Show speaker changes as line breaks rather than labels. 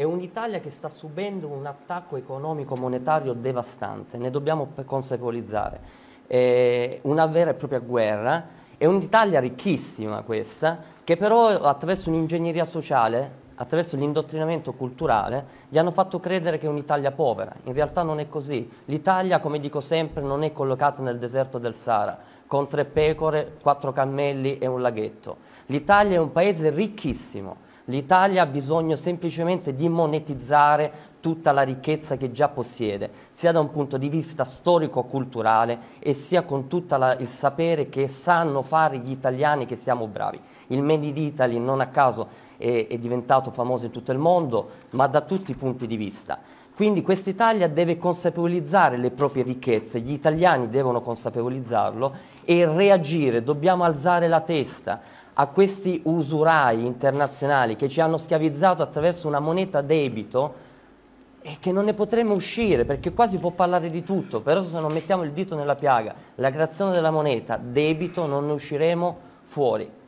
È un'Italia che sta subendo un attacco economico monetario devastante, ne dobbiamo consapevolizzare. È una vera e propria guerra, è un'Italia ricchissima questa, che però attraverso un'ingegneria sociale attraverso l'indottrinamento culturale, gli hanno fatto credere che è un'Italia povera. In realtà non è così. L'Italia, come dico sempre, non è collocata nel deserto del Sahara, con tre pecore, quattro cammelli e un laghetto. L'Italia è un paese ricchissimo L'Italia ha bisogno semplicemente di monetizzare tutta la ricchezza che già possiede, sia da un punto di vista storico-culturale e sia con tutto il sapere che sanno fare gli italiani che siamo bravi. Il Made in Italy non a caso è, è diventato famoso in tutto il mondo, ma da tutti i punti di vista. Quindi questa Italia deve consapevolizzare le proprie ricchezze, gli italiani devono consapevolizzarlo e reagire, dobbiamo alzare la testa a questi usurai internazionali che ci hanno schiavizzato attraverso una moneta debito e che non ne potremo uscire perché qua si può parlare di tutto, però se non mettiamo il dito nella piaga, la creazione della moneta, debito, non ne usciremo fuori.